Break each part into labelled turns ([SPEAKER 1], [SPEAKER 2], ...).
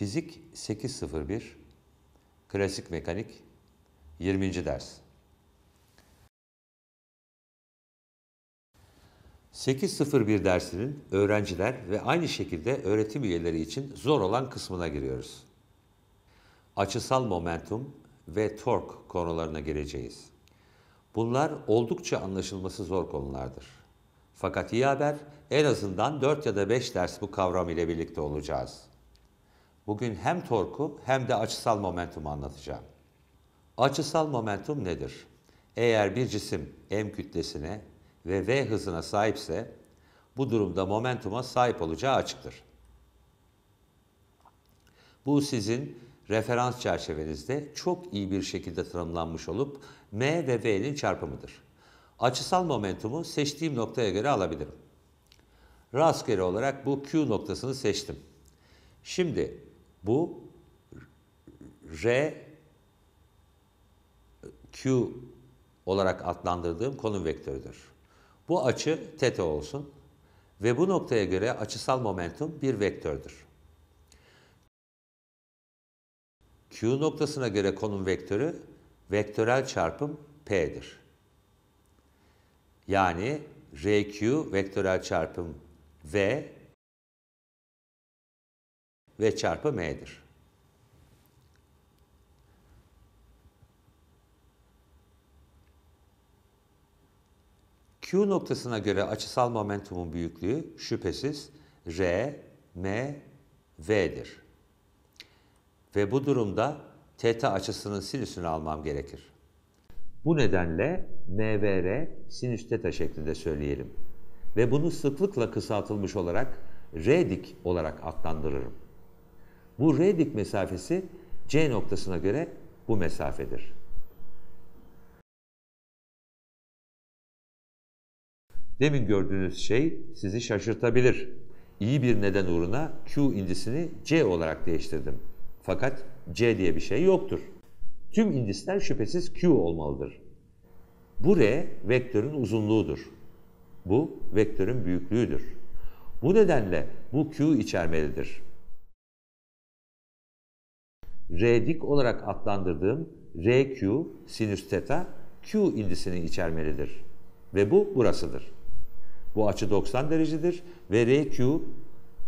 [SPEAKER 1] Fizik 801, Klasik Mekanik 20. ders. 801 dersinin öğrenciler ve aynı şekilde öğretim üyeleri için zor olan kısmına giriyoruz. Açısal momentum ve tork konularına geleceğiz. Bunlar oldukça anlaşılması zor konulardır. Fakat iyi haber en azından 4 ya da 5 ders bu kavram ile birlikte olacağız.'' Bugün hem torku hem de açısal momentumu anlatacağım. Açısal momentum nedir? Eğer bir cisim m kütlesine ve v hızına sahipse bu durumda momentuma sahip olacağı açıktır. Bu sizin referans çerçevenizde çok iyi bir şekilde tanımlanmış olup m ve v'nin çarpımıdır. Açısal momentumu seçtiğim noktaya göre alabilirim. Rastgele olarak bu Q noktasını seçtim. Şimdi bu R Q olarak adlandırdığım konum vektörüdür. Bu açı θ olsun ve bu noktaya göre açısal momentum bir vektördür. Q noktasına göre konum vektörü vektörel çarpım P'dir. Yani RQ vektörel çarpım V V çarpı M'dir. Q noktasına göre açısal momentumun büyüklüğü şüphesiz R, M, V'dir. Ve bu durumda teta açısının sinüsünü almam gerekir. Bu nedenle MVR sinüs teta şeklinde söyleyelim. Ve bunu sıklıkla kısaltılmış olarak R dik olarak adlandırırım. Bu redik mesafesi C noktasına göre bu mesafedir. Demin gördüğünüz şey sizi şaşırtabilir. İyi bir neden uğruna Q indisini C olarak değiştirdim. Fakat C diye bir şey yoktur. Tüm indisler şüphesiz Q olmalıdır. Bu R vektörün uzunluğudur. Bu vektörün büyüklüğüdür. Bu nedenle bu Q içermelidir. R dik olarak adlandırdığım RQ sinüs teta Q indisini içermelidir. Ve bu burasıdır. Bu açı 90 derecedir ve RQ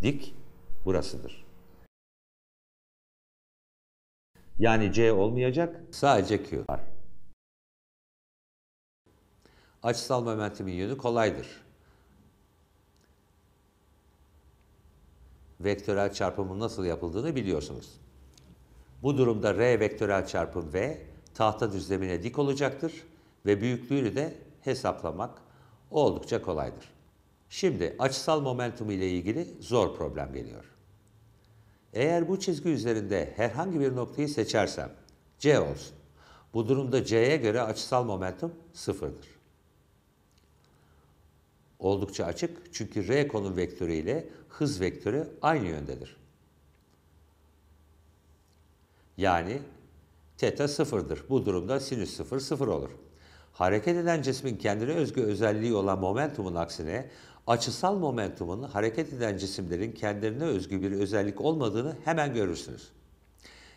[SPEAKER 1] dik
[SPEAKER 2] burasıdır. Yani C olmayacak, sadece Q var. Açısal
[SPEAKER 1] momentimin yönü kolaydır. Vektörel çarpımın nasıl yapıldığını biliyorsunuz. Bu durumda R vektörel çarpım V tahta düzlemine dik olacaktır ve büyüklüğünü de hesaplamak oldukça kolaydır. Şimdi açısal momentum ile ilgili zor problem geliyor. Eğer bu çizgi üzerinde herhangi bir noktayı seçersem C olsun. Bu durumda C'ye göre açısal momentum sıfırdır. Oldukça açık çünkü R konum vektörü ile hız vektörü aynı yöndedir. Yani teta sıfırdır. Bu durumda sinüs sıfır sıfır olur. Hareket eden cismin kendine özgü özelliği olan momentumun aksine açısal momentumun hareket eden cisimlerin kendilerine özgü bir özellik olmadığını hemen görürsünüz.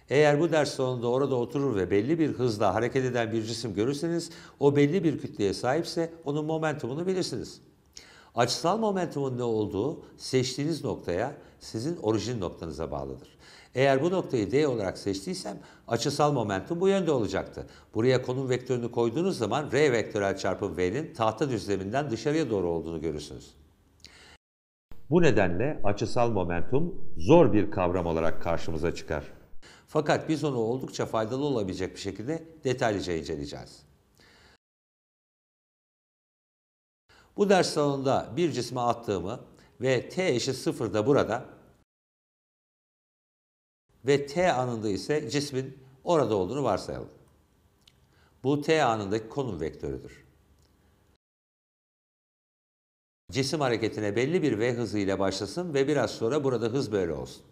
[SPEAKER 1] Eğer bu ders sonunda orada oturur ve belli bir hızla hareket eden bir cisim görürseniz o belli bir kütleye sahipse onun momentumunu bilirsiniz. Açısal momentumun ne olduğu seçtiğiniz noktaya, sizin orijin noktanıza bağlıdır. Eğer bu noktayı D olarak seçtiysem açısal momentum bu yönde olacaktı. Buraya konum vektörünü koyduğunuz zaman R vektörel çarpım V'nin tahta düzleminden dışarıya doğru olduğunu görürsünüz. Bu nedenle açısal momentum zor bir kavram olarak karşımıza çıkar. Fakat biz onu oldukça faydalı olabilecek bir şekilde detaylıca inceleyeceğiz. Bu ders salonunda bir cisme attığımı ve t eşit sıfırda burada ve T anında ise cismin orada olduğunu varsayalım. Bu T anındaki konum vektörüdür. Cisim hareketine belli bir V hızıyla başlasın ve biraz sonra burada hız böyle olsun.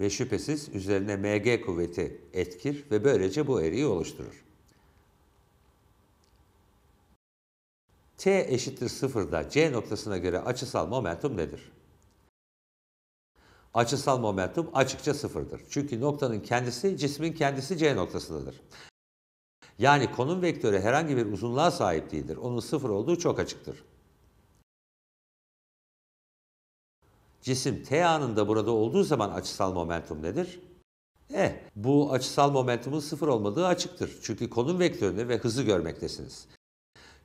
[SPEAKER 1] Ve şüphesiz üzerine MG kuvveti etkir ve böylece bu eriği oluşturur. T eşittir sıfırda C noktasına göre açısal momentum nedir? açısal momentum açıkça sıfırdır. Çünkü noktanın kendisi cismin kendisi C noktasındadır. Yani konum vektörü herhangi bir uzunluğa sahip değildir. Onun sıfır olduğu çok açıktır. Cisim T anında burada olduğu zaman açısal momentum nedir? Eh, bu açısal momentumun sıfır olmadığı açıktır. Çünkü konum vektörünü ve hızı görmektesiniz.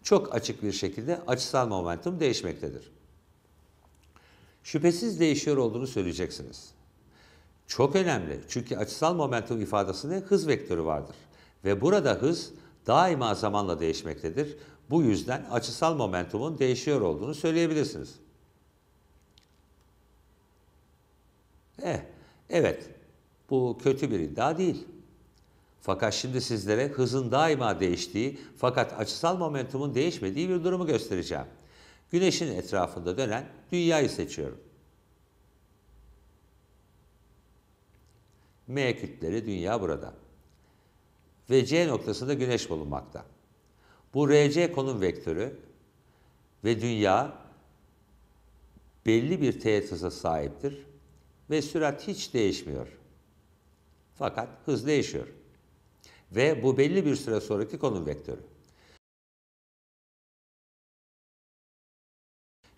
[SPEAKER 1] Çok açık bir şekilde açısal momentum değişmektedir şüphesiz değişiyor olduğunu söyleyeceksiniz. Çok önemli çünkü açısal momentum ifadesinde hız vektörü vardır ve burada hız daima zamanla değişmektedir. Bu yüzden açısal momentumun değişiyor olduğunu söyleyebilirsiniz. Eh, evet bu kötü bir iddia değil. Fakat şimdi sizlere hızın daima değiştiği fakat açısal momentumun değişmediği bir durumu göstereceğim. Güneşin etrafında dönen dünyayı seçiyorum. M kütleri dünya burada. Ve C noktasında güneş bulunmakta. Bu RC konum vektörü ve dünya belli bir teğet hıza sahiptir ve sürat hiç değişmiyor. Fakat hız değişiyor. Ve bu belli bir süre sonraki konum vektörü.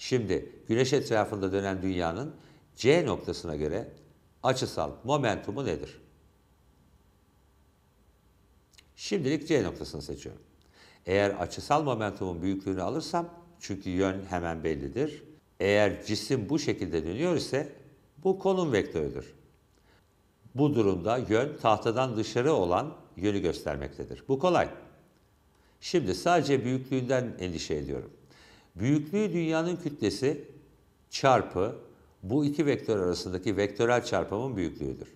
[SPEAKER 1] Şimdi güneş etrafında dönen dünyanın C noktasına göre açısal momentumu nedir? Şimdilik C noktasını seçiyorum. Eğer açısal momentumun büyüklüğünü alırsam, çünkü yön hemen bellidir. Eğer cisim bu şekilde dönüyor ise bu konum vektörüdür. Bu durumda yön tahtadan dışarı olan yönü göstermektedir. Bu kolay. Şimdi sadece büyüklüğünden endişe ediyorum. Büyüklüğü dünyanın kütlesi çarpı bu iki vektör arasındaki vektörel çarpımın büyüklüğüdür.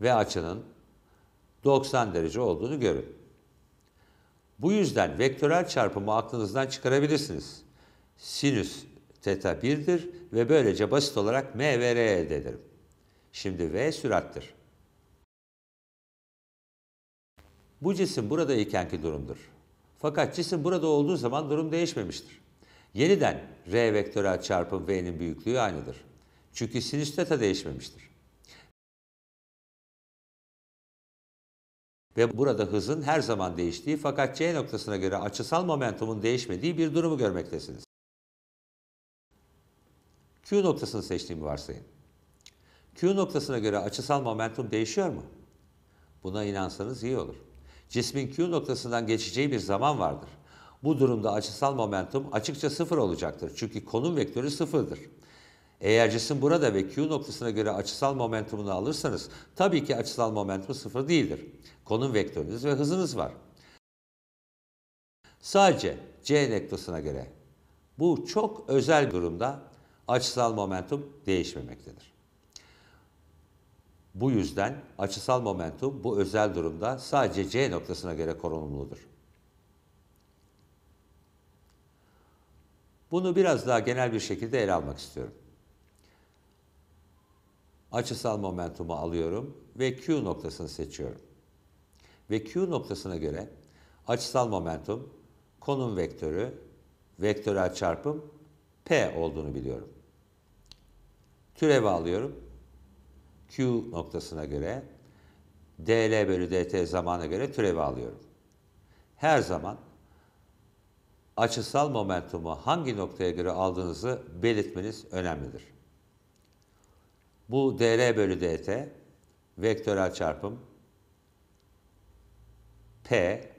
[SPEAKER 1] Ve açının 90 derece olduğunu görün. Bu yüzden vektörel çarpımı aklınızdan çıkarabilirsiniz. Sinüs teta 1'dir ve böylece basit olarak m ve r elde ederim. Şimdi v sürattır. Bu cisim burada ikenki durumdur. Fakat cisim burada olduğu zaman durum değişmemiştir. Yeniden R vektörel çarpım V'nin büyüklüğü aynıdır. Çünkü sinüs teta değişmemiştir. Ve burada hızın her zaman değiştiği fakat C noktasına göre açısal momentumun değişmediği bir durumu görmektesiniz. Q noktasını seçtiğimi varsayın. Q noktasına göre açısal momentum değişiyor mu? Buna inansanız iyi olur cismin Q noktasından geçeceği bir zaman vardır. Bu durumda açısal momentum açıkça sıfır olacaktır. Çünkü konum vektörü sıfırdır. Eğer cisim burada ve Q noktasına göre açısal momentumunu alırsanız tabii ki açısal momentum sıfır değildir. Konum vektörünüz ve hızınız var. Sadece C noktasına göre bu çok özel durumda açısal momentum değişmemektedir. Bu yüzden açısal momentum bu özel durumda sadece C noktasına göre korunumludur. Bunu biraz daha genel bir şekilde ele almak istiyorum. Açısal momentumu alıyorum ve Q noktasını seçiyorum. Ve Q noktasına göre açısal momentum, konum vektörü, vektörel çarpım P olduğunu biliyorum. Türevi alıyorum Q noktasına göre DL bölü DT zamana göre türevi alıyorum. Her zaman açısal momentumu hangi noktaya göre aldığınızı belirtmeniz önemlidir. Bu dL bölü dt vektörel çarpım p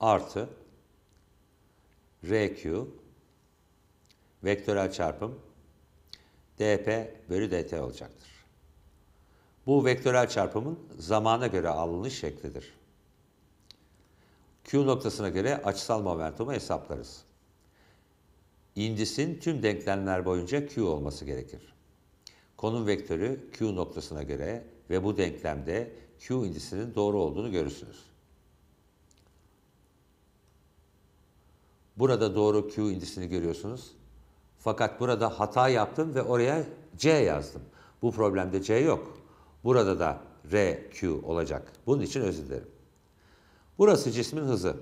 [SPEAKER 1] artı rq vektörel çarpım dp bölü dt olacaktır. Bu vektörel çarpımın zamana göre alınış şeklidir. Q noktasına göre açısal momentumu hesaplarız. İndisin tüm denklemler boyunca Q olması gerekir. Konum vektörü Q noktasına göre ve bu denklemde Q indisinin doğru olduğunu görürsünüz. Burada doğru Q indisini görüyorsunuz. Fakat burada hata yaptım ve oraya C yazdım. Bu problemde C yok. Burada da R, Q olacak. Bunun için özür dilerim. Burası cismin hızı.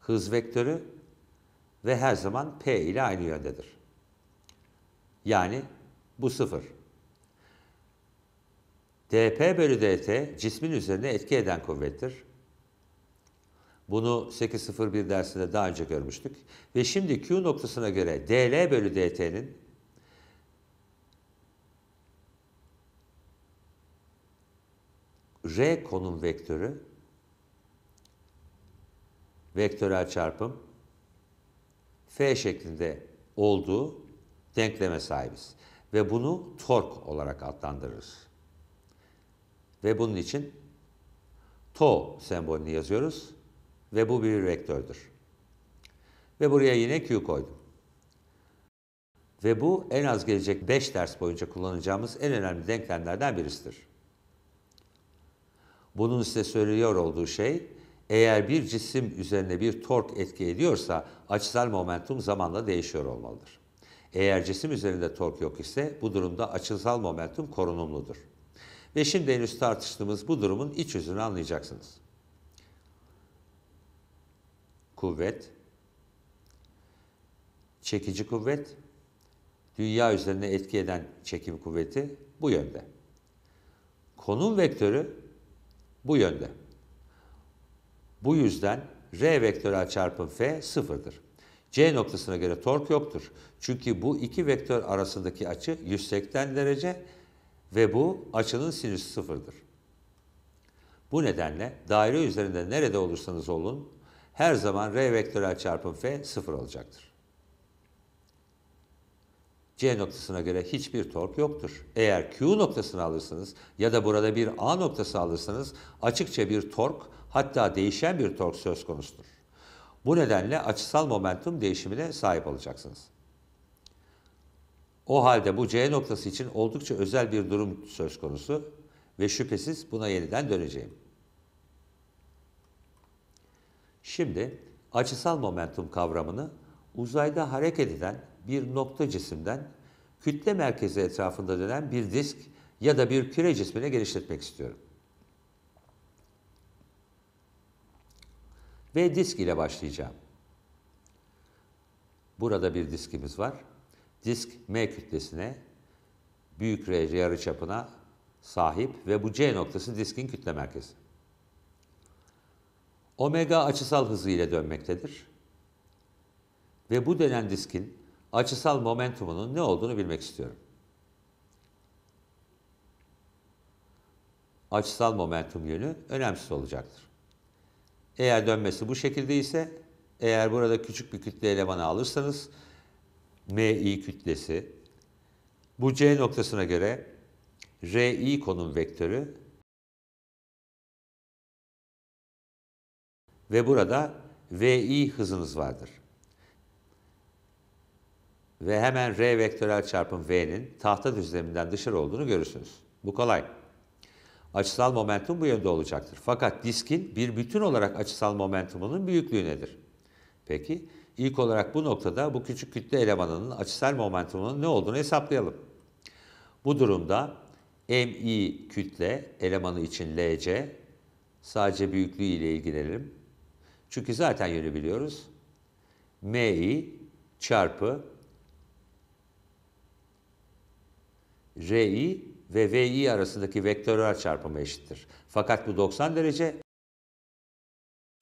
[SPEAKER 1] Hız vektörü ve her zaman P ile aynı yöndedir. Yani bu sıfır. dp bölü dt cismin üzerine etki eden kuvvettir. Bunu 8.01 dersinde daha önce görmüştük. Ve şimdi Q noktasına göre DL bölü DT'nin R konum vektörü vektörel çarpım F şeklinde olduğu denkleme sahibiz. Ve bunu tork olarak adlandırırız. Ve bunun için TO sembolünü yazıyoruz. Ve bu bir vektördür. Ve buraya yine Q koydum. Ve bu en az gelecek 5 ders boyunca kullanacağımız en önemli denklemlerden birisidir. Bunun size söylüyor olduğu şey, eğer bir cisim üzerine bir tork etki ediyorsa açısal momentum zamanla değişiyor olmalıdır. Eğer cisim üzerinde tork yok ise bu durumda açısal momentum korunumludur. Ve şimdi henüz tartıştığımız bu durumun iç yüzünü anlayacaksınız kuvvet, çekici kuvvet, dünya üzerine etki eden çekim kuvveti bu yönde. Konum vektörü bu yönde. Bu yüzden R vektörel çarpım F sıfırdır. C noktasına göre tork yoktur. Çünkü bu iki vektör arasındaki açı 180 derece ve bu açının sinüsü sıfırdır. Bu nedenle daire üzerinde nerede olursanız olun her zaman R vektörel çarpım F sıfır olacaktır. C noktasına göre hiçbir tork yoktur. Eğer Q noktasını alırsanız ya da burada bir A noktası alırsanız açıkça bir tork hatta değişen bir tork söz konusudur. Bu nedenle açısal momentum değişimine sahip olacaksınız. O halde bu C noktası için oldukça özel bir durum söz konusu ve şüphesiz buna yeniden döneceğim. Şimdi açısal momentum kavramını uzayda hareket eden bir nokta cisimden kütle merkezi etrafında dönen bir disk ya da bir küre cismine genişletmek istiyorum. Ve disk ile başlayacağım. Burada bir diskimiz var. Disk M kütlesine, büyük R yarıçapına sahip ve bu C noktası diskin kütle merkezi omega açısal hızı ile dönmektedir. Ve bu denen diskin açısal momentumunun ne olduğunu bilmek istiyorum. Açısal momentum yönü önemsiz olacaktır. Eğer dönmesi bu şekilde ise, eğer burada küçük bir kütle elemanı alırsanız, MI kütlesi, bu C noktasına göre RI konum vektörü ve burada VI hızınız vardır. Ve hemen R vektörel çarpım V'nin tahta düzleminden dışarı olduğunu görürsünüz. Bu kolay. Açısal momentum bu yönde olacaktır. Fakat diskin bir bütün olarak açısal momentumunun büyüklüğü nedir? Peki ilk olarak bu noktada bu küçük kütle elemanının açısal momentumunun ne olduğunu hesaplayalım. Bu durumda MI kütle elemanı için LC sadece büyüklüğü ile ilgilenelim. Çünkü zaten yönü biliyoruz. MI çarpı RI ve VI arasındaki vektörler çarpımı eşittir. Fakat bu 90 derece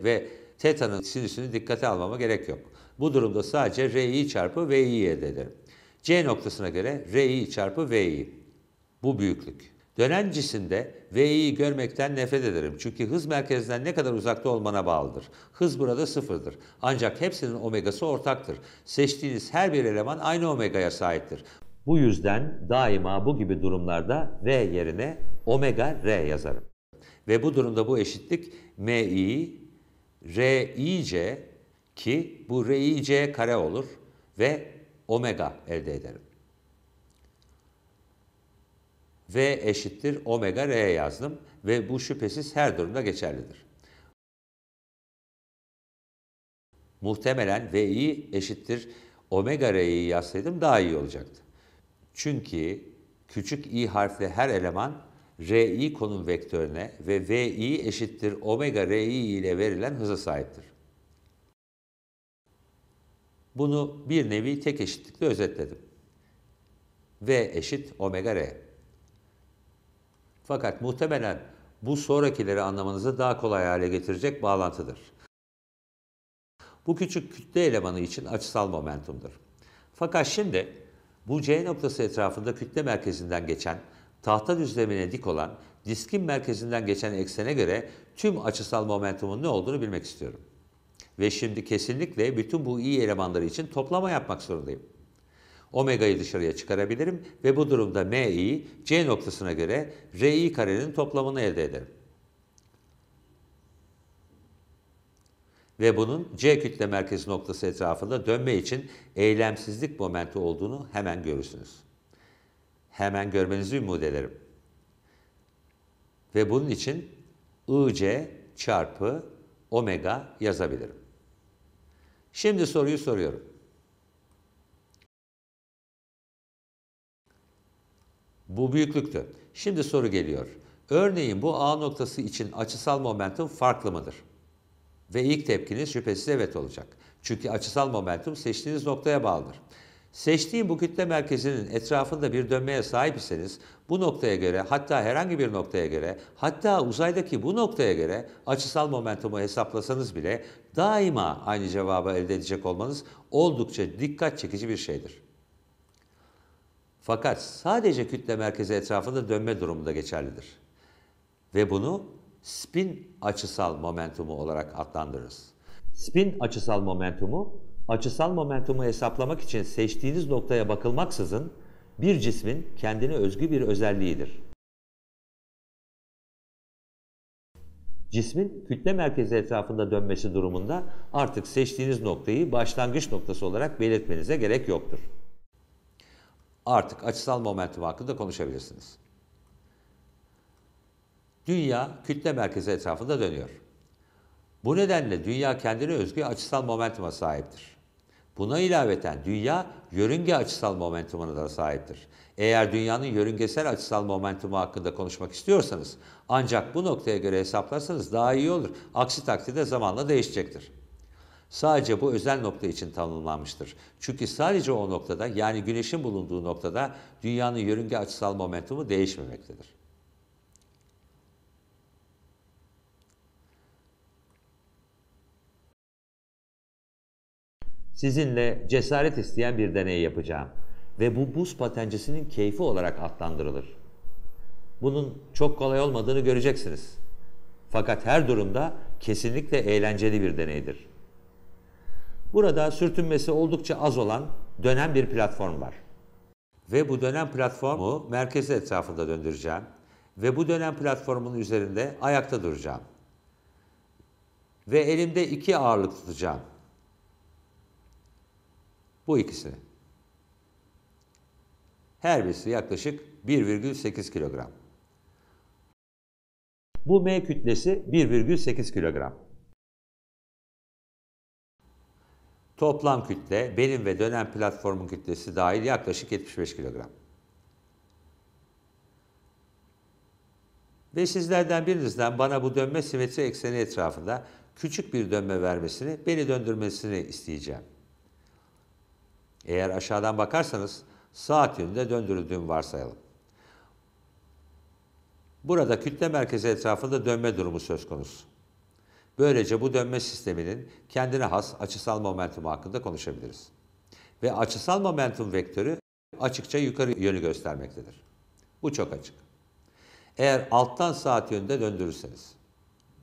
[SPEAKER 1] ve teta'nın sinüsünü dikkate almama gerek yok. Bu durumda sadece RI çarpı VI'ye elde ederim. C noktasına göre RI çarpı VI. Bu büyüklük. Dönen cisimde V'yi görmekten nefret ederim. Çünkü hız merkezden ne kadar uzakta olmana bağlıdır. Hız burada sıfırdır. Ancak hepsinin omegası ortaktır. Seçtiğiniz her bir eleman aynı omegaya sahiptir. Bu yüzden daima bu gibi durumlarda V yerine omega R yazarım. Ve bu durumda bu eşitlik MI RIC ki bu RIC kare olur ve omega elde ederim. V eşittir omega R yazdım ve bu şüphesiz her durumda geçerlidir. Muhtemelen V'yi eşittir omega R'yi yazsaydım daha iyi olacaktı. Çünkü küçük i harfle her eleman Ri konum vektörüne ve Vi eşittir omega Ri ile verilen hıza sahiptir. Bunu bir nevi tek eşitlikle özetledim. V eşit omega R. Fakat muhtemelen bu sonrakileri anlamanızı daha kolay hale getirecek bağlantıdır. Bu küçük kütle elemanı için açısal momentumdur. Fakat şimdi bu C noktası etrafında kütle merkezinden geçen, tahta düzlemine dik olan, diskin merkezinden geçen eksene göre tüm açısal momentumun ne olduğunu bilmek istiyorum. Ve şimdi kesinlikle bütün bu i elemanları için toplama yapmak zorundayım. Omega'yı dışarıya çıkarabilirim ve bu durumda mi C noktasına göre RI karenin toplamını elde ederim. Ve bunun C kütle merkezi noktası etrafında dönme için eylemsizlik momenti olduğunu hemen görürsünüz. Hemen görmenizi ümit ederim. Ve bunun için IC çarpı omega yazabilirim. Şimdi soruyu soruyorum. Bu büyüklüktü. Şimdi soru geliyor. Örneğin bu A noktası için açısal momentum farklı mıdır? Ve ilk tepkiniz şüphesiz evet olacak. Çünkü açısal momentum seçtiğiniz noktaya bağlıdır. Seçtiğim bu kütle merkezinin etrafında bir dönmeye sahip iseniz bu noktaya göre hatta herhangi bir noktaya göre hatta uzaydaki bu noktaya göre açısal momentumu hesaplasanız bile daima aynı cevabı elde edecek olmanız oldukça dikkat çekici bir şeydir. Fakat sadece kütle merkezi etrafında dönme durumunda geçerlidir. Ve bunu spin açısal momentumu olarak adlandırırız. Spin açısal momentumu, açısal momentumu hesaplamak için seçtiğiniz noktaya bakılmaksızın bir cismin kendine özgü bir özelliğidir. Cismin kütle merkezi etrafında dönmesi durumunda artık seçtiğiniz noktayı başlangıç noktası olarak belirtmenize gerek yoktur artık açısal momentum hakkında konuşabilirsiniz. Dünya kütle merkezi etrafında dönüyor. Bu nedenle dünya kendine özgü açısal momentuma sahiptir. Buna ilaveten dünya yörünge açısal momentumuna da sahiptir. Eğer dünyanın yörüngesel açısal momentumu hakkında konuşmak istiyorsanız ancak bu noktaya göre hesaplarsanız daha iyi olur. Aksi takdirde zamanla değişecektir sadece bu özel nokta için tanımlanmıştır. Çünkü sadece o noktada yani güneşin bulunduğu noktada dünyanın yörünge açısal momentumu değişmemektedir. Sizinle cesaret isteyen bir deney yapacağım ve bu buz patencesinin keyfi olarak adlandırılır. Bunun çok kolay olmadığını göreceksiniz. Fakat her durumda kesinlikle eğlenceli bir deneydir. Burada sürtünmesi oldukça az olan dönen bir platform var. Ve bu dönen platformu merkezi etrafında döndüreceğim. Ve bu dönen platformun üzerinde ayakta duracağım. Ve elimde iki ağırlık tutacağım. Bu ikisini. Her birisi yaklaşık 1,8 kilogram. Bu M kütlesi 1,8 kilogram. Toplam kütle benim ve dönem platformun kütlesi dahil yaklaşık 75 kilogram. Ve sizlerden birinizden bana bu dönme simetri ekseni etrafında küçük bir dönme vermesini, beni döndürmesini isteyeceğim. Eğer aşağıdan bakarsanız saat yönünde döndürüldüğümü varsayalım. Burada kütle merkezi etrafında dönme durumu söz konusu. Böylece bu dönme sisteminin kendine has açısal momentum hakkında konuşabiliriz. Ve açısal momentum vektörü açıkça yukarı yönü göstermektedir. Bu çok açık. Eğer alttan saat yönünde döndürürseniz.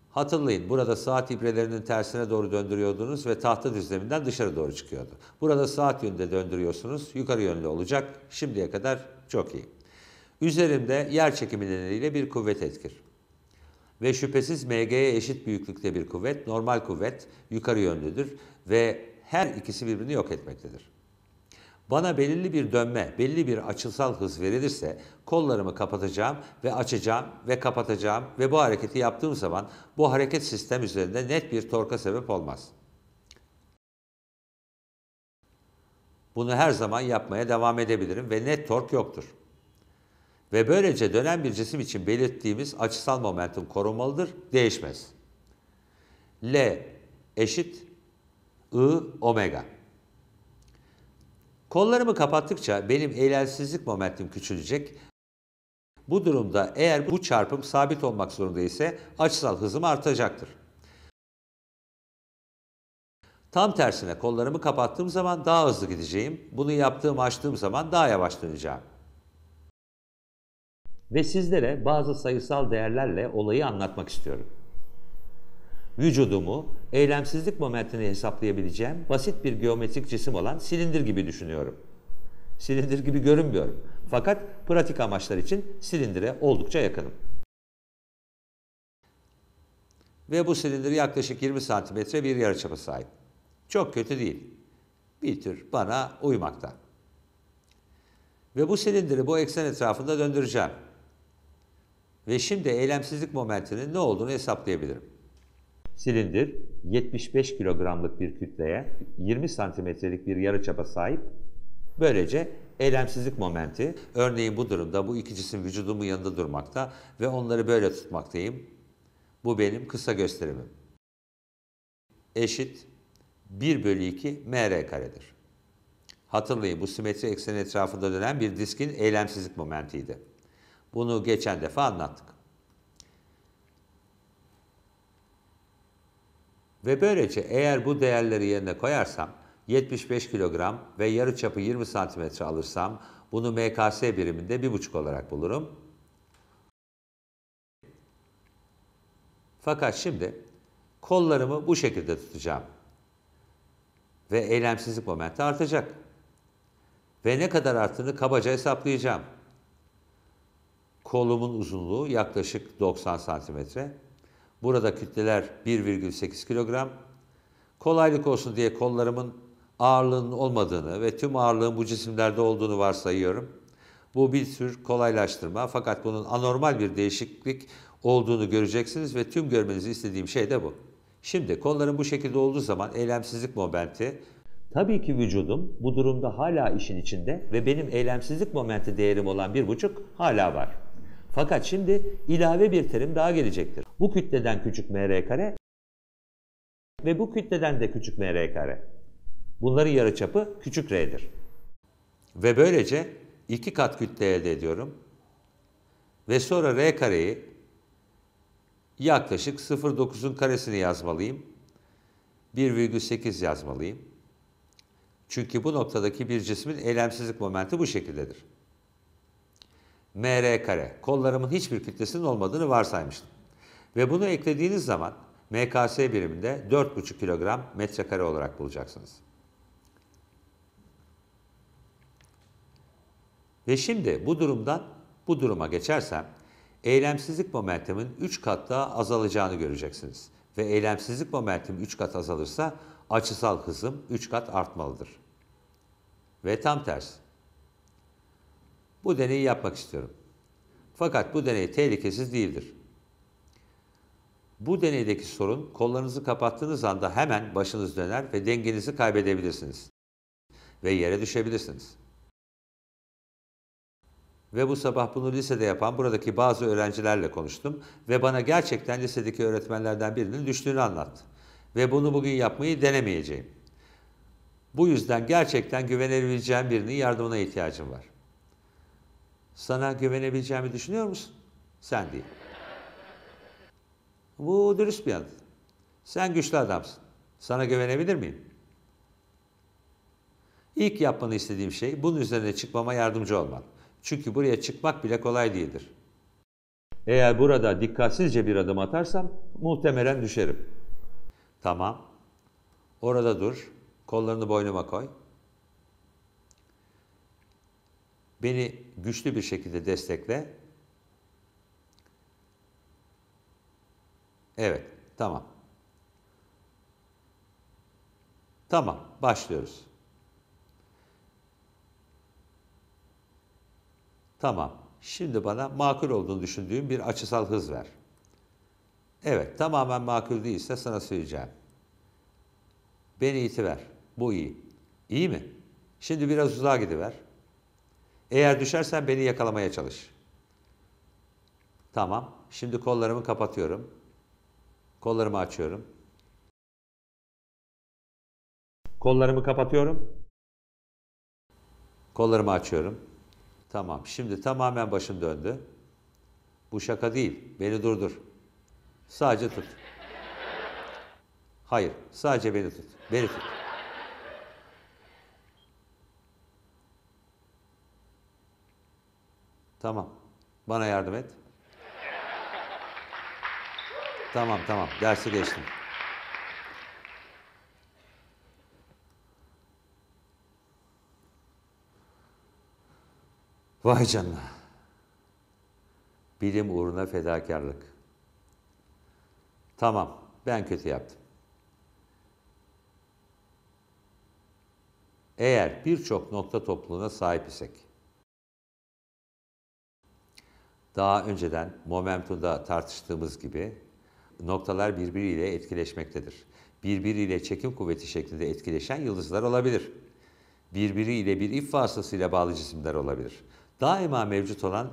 [SPEAKER 1] Hatırlayın burada saat ibrelerinin tersine doğru döndürüyordunuz ve tahta düzleminden dışarı doğru çıkıyordu. Burada saat yönünde döndürüyorsunuz, yukarı yönlü olacak. Şimdiye kadar çok iyi. Üzerimde yer çekimi nedeniyle bir kuvvet etkir ve şüphesiz MG'ye eşit büyüklükte bir kuvvet, normal kuvvet yukarı yönlüdür ve her ikisi birbirini yok etmektedir. Bana belirli bir dönme, belli bir açısal hız verilirse kollarımı kapatacağım ve açacağım ve kapatacağım ve bu hareketi yaptığım zaman bu hareket sistem üzerinde net bir torka sebep olmaz. Bunu her zaman yapmaya devam edebilirim ve net tork yoktur ve böylece dönen bir cisim için belirttiğimiz açısal momentum korunmalıdır, değişmez. L eşit I omega. Kollarımı kapattıkça benim eğlensizlik momentum küçülecek. Bu durumda eğer bu çarpım sabit olmak zorunda ise açısal hızım artacaktır. Tam tersine kollarımı kapattığım zaman daha hızlı gideceğim. Bunu yaptığım açtığım zaman daha yavaş döneceğim. Ve sizlere bazı sayısal değerlerle olayı anlatmak istiyorum. Vücudumu eylemsizlik momentini hesaplayabileceğim basit bir geometrik cisim olan silindir gibi düşünüyorum. Silindir gibi görünmüyorum. Fakat pratik amaçlar için silindire oldukça yakınım. Ve bu silindir yaklaşık 20 santimetre bir yarıçapı sahip. Çok kötü değil. Bir tür bana uymakta. Ve bu silindiri bu eksen etrafında döndüreceğim ve şimdi eylemsizlik momentinin ne olduğunu hesaplayabilirim. Silindir 75 kilogramlık bir kütleye 20 santimetrelik bir yarıçapa sahip. Böylece eylemsizlik momenti, örneğin bu durumda bu iki cisim vücudumun yanında durmakta ve onları böyle tutmaktayım. Bu benim kısa gösterimim. Eşit 1 bölü 2 mr karedir. Hatırlayın bu simetri ekseni etrafında dönen bir diskin eylemsizlik momentiydi. Bunu geçen defa anlattık. Ve böylece eğer bu değerleri yerine koyarsam 75 kilogram ve yarı çapı 20 santimetre alırsam bunu MKS biriminde 1,5 olarak bulurum. Fakat şimdi kollarımı bu şekilde tutacağım. Ve eylemsizlik momenti artacak. Ve ne kadar arttığını kabaca hesaplayacağım. Kolumun uzunluğu yaklaşık 90 santimetre. Burada kütleler 1,8 kilogram. Kolaylık olsun diye kollarımın ağırlığının olmadığını ve tüm ağırlığın bu cisimlerde olduğunu varsayıyorum. Bu bir tür kolaylaştırma fakat bunun anormal bir değişiklik olduğunu göreceksiniz ve tüm görmenizi istediğim şey de bu. Şimdi kolların bu şekilde olduğu zaman eylemsizlik momenti Tabii ki vücudum bu durumda hala işin içinde ve benim eylemsizlik momenti değerim olan bir buçuk hala var. Fakat şimdi ilave bir terim daha gelecektir. Bu kütleden küçük mr kare ve bu kütleden de küçük mr kare. Bunların yarıçapı küçük r'dir. Ve böylece iki kat kütle elde ediyorum. Ve sonra r kareyi yaklaşık 0.9'un karesini yazmalıyım. 1,8 yazmalıyım. Çünkü bu noktadaki bir cismin eylemsizlik momenti bu şekildedir. MR kare kollarımın hiçbir kütlesinin olmadığını varsaymıştım. Ve bunu eklediğiniz zaman MKS biriminde 4,5 kilogram metrekare olarak bulacaksınız. Ve şimdi bu durumdan bu duruma geçersem eylemsizlik momentumun 3 kat daha azalacağını göreceksiniz. Ve eylemsizlik momentum 3 kat azalırsa açısal hızım 3 kat artmalıdır. Ve tam tersi. Bu deneyi yapmak istiyorum. Fakat bu deney tehlikesiz değildir. Bu deneydeki sorun kollarınızı kapattığınız anda hemen başınız döner ve dengenizi kaybedebilirsiniz ve yere düşebilirsiniz. Ve bu sabah bunu lisede yapan buradaki bazı öğrencilerle konuştum ve bana gerçekten lisedeki öğretmenlerden birinin düştüğünü anlattı. Ve bunu bugün yapmayı denemeyeceğim. Bu yüzden gerçekten güvenebileceğim birinin yardımına ihtiyacım var.'' Sana güvenebileceğimi düşünüyor musun? Sen değil. Bu dürüst bir yanıt. Sen güçlü adamsın. Sana güvenebilir miyim? İlk yapmanı istediğim şey bunun üzerine çıkmama yardımcı olman. Çünkü buraya çıkmak bile kolay değildir. Eğer burada dikkatsizce bir adım atarsam muhtemelen düşerim. Tamam. Orada dur. Kollarını boynuma koy. Beni güçlü bir şekilde destekle. Evet, tamam. Tamam, başlıyoruz. Tamam. Şimdi bana makul olduğunu düşündüğüm bir açısal hız ver. Evet, tamamen makul değilse sana söyleyeceğim. Beni iti ver. Bu iyi. İyi mi? Şimdi biraz uzağa gidiver. Eğer düşersen beni yakalamaya çalış. Tamam. Şimdi kollarımı kapatıyorum. Kollarımı açıyorum. Kollarımı kapatıyorum. Kollarımı açıyorum. Tamam. Şimdi tamamen başım döndü. Bu şaka değil. Beni durdur. Sadece tut. Hayır. Sadece beni tut. Beni tut. Tamam. Bana yardım et. Tamam tamam. Dersi geçtim. Vay canına. Bilim uğruna fedakarlık. Tamam, ben kötü yaptım. Eğer birçok nokta topluluğuna sahip isek, daha önceden momentumda tartıştığımız gibi noktalar birbiriyle etkileşmektedir. Birbiriyle çekim kuvveti şeklinde etkileşen yıldızlar olabilir. Birbiriyle bir if vasıtasıyla bağlı cisimler olabilir. Daima mevcut olan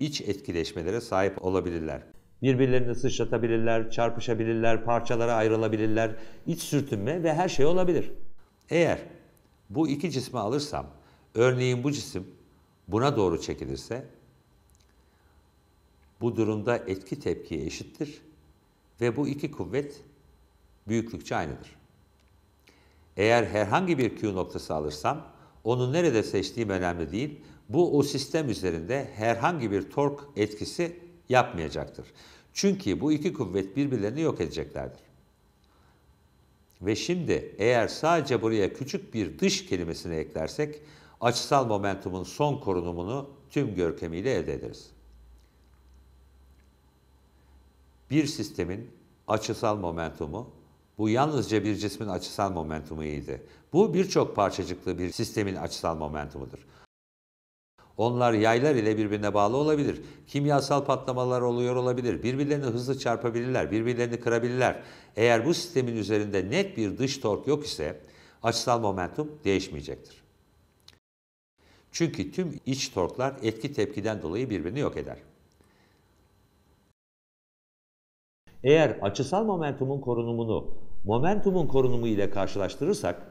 [SPEAKER 1] iç etkileşmelere sahip olabilirler. Birbirlerini sıçratabilirler, çarpışabilirler, parçalara ayrılabilirler, iç sürtünme ve her şey olabilir. Eğer bu iki cismi alırsam, örneğin bu cisim buna doğru çekilirse bu durumda etki tepkiye eşittir ve bu iki kuvvet büyüklükçe aynıdır. Eğer herhangi bir Q noktası alırsam, onu nerede seçtiğim önemli değil, bu o sistem üzerinde herhangi bir tork etkisi yapmayacaktır. Çünkü bu iki kuvvet birbirlerini yok edeceklerdir. Ve şimdi eğer sadece buraya küçük bir dış kelimesini eklersek, açısal momentumun son korunumunu tüm görkemiyle elde ederiz. bir sistemin açısal momentumu, bu yalnızca bir cismin açısal momentumu idi. Bu birçok parçacıklı bir sistemin açısal momentumudur. Onlar yaylar ile birbirine bağlı olabilir. Kimyasal patlamalar oluyor olabilir. Birbirlerini hızlı çarpabilirler, birbirlerini kırabilirler. Eğer bu sistemin üzerinde net bir dış tork yok ise açısal momentum değişmeyecektir. Çünkü tüm iç torklar etki tepkiden dolayı birbirini yok eder. Eğer açısal momentumun korunumunu momentumun korunumu ile karşılaştırırsak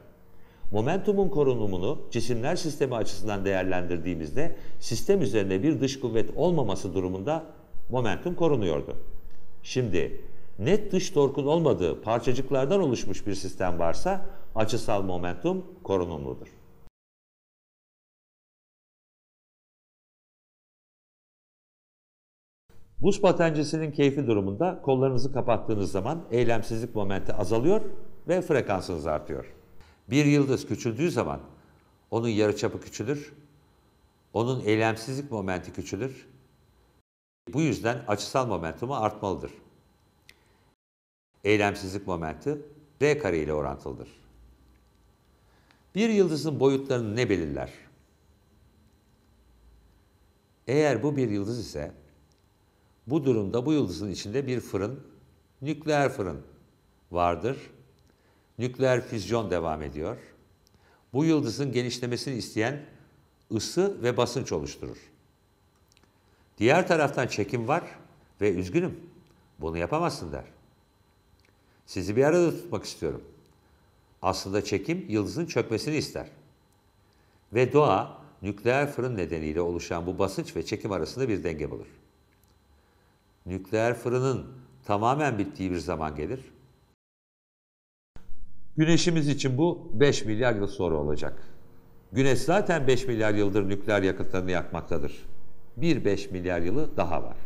[SPEAKER 1] momentumun korunumunu cisimler sistemi açısından değerlendirdiğimizde sistem üzerinde bir dış kuvvet olmaması durumunda momentum korunuyordu. Şimdi net dış torkun olmadığı parçacıklardan oluşmuş
[SPEAKER 2] bir sistem varsa açısal momentum korunumludur. Buz patencisinin keyfi durumunda kollarınızı kapattığınız zaman eylemsizlik momenti azalıyor
[SPEAKER 1] ve frekansınız artıyor. Bir yıldız küçüldüğü zaman onun yarıçapı küçülür, onun eylemsizlik momenti küçülür. Bu yüzden açısal momentumu artmalıdır. Eylemsizlik momenti R kare ile orantılıdır. Bir yıldızın boyutlarını ne belirler? Eğer bu bir yıldız ise bu durumda bu yıldızın içinde bir fırın, nükleer fırın vardır. Nükleer füzyon devam ediyor. Bu yıldızın genişlemesini isteyen ısı ve basınç oluşturur. Diğer taraftan çekim var ve üzgünüm bunu yapamazsın der. Sizi bir arada tutmak istiyorum. Aslında çekim yıldızın çökmesini ister. Ve doğa nükleer fırın nedeniyle oluşan bu basınç ve çekim arasında bir denge bulur nükleer fırının tamamen bittiği bir zaman gelir. Güneşimiz için bu 5 milyar yıl sonra olacak. Güneş zaten 5 milyar yıldır nükleer yakıtlarını yakmaktadır. Bir 5 milyar yılı daha var.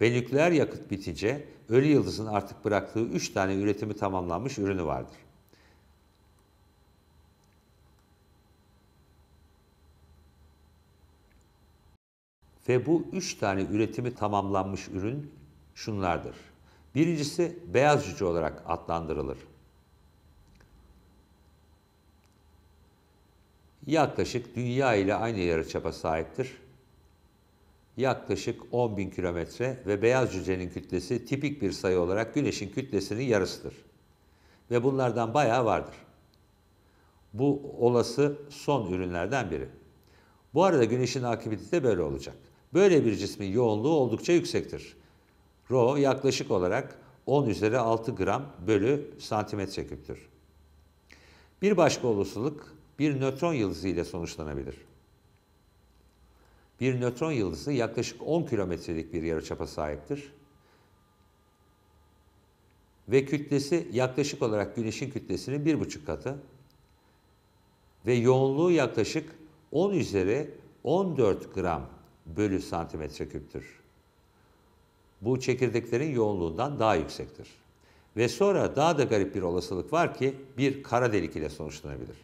[SPEAKER 1] Ve nükleer yakıt bitince ölü yıldızın artık bıraktığı 3 tane üretimi tamamlanmış ürünü vardır. Ve bu üç tane üretimi tamamlanmış ürün şunlardır. Birincisi beyaz cüce olarak adlandırılır. Yaklaşık dünya ile aynı yarıçapa sahiptir. Yaklaşık 10 bin kilometre ve beyaz cücenin kütlesi tipik bir sayı olarak güneşin kütlesinin yarısıdır. Ve bunlardan bayağı vardır. Bu olası son ürünlerden biri. Bu arada güneşin akıbeti de böyle olacak. Böyle bir cismin yoğunluğu oldukça yüksektir. Rho yaklaşık olarak 10 üzeri 6 gram bölü santimetre küptür. Bir başka olasılık bir nötron yıldızı ile sonuçlanabilir. Bir nötron yıldızı yaklaşık 10 kilometrelik bir yarıçapa sahiptir. Ve kütlesi yaklaşık olarak Güneş'in kütlesinin bir buçuk katı. Ve yoğunluğu yaklaşık 10 üzeri 14 gram bölü santimetre küptür. Bu çekirdeklerin yoğunluğundan daha yüksektir. Ve sonra daha da garip bir olasılık var ki bir kara delik ile sonuçlanabilir.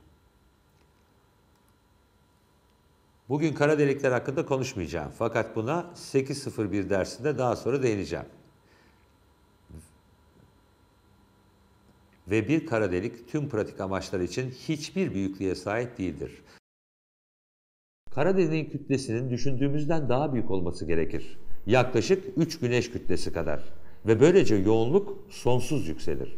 [SPEAKER 1] Bugün kara delikler hakkında konuşmayacağım. Fakat buna 8.01 dersinde daha sonra değineceğim. Ve bir kara delik tüm pratik amaçlar için hiçbir büyüklüğe sahip değildir. Karadeniz'in kütlesinin düşündüğümüzden daha büyük olması gerekir. Yaklaşık 3 güneş kütlesi kadar ve böylece yoğunluk sonsuz yükselir.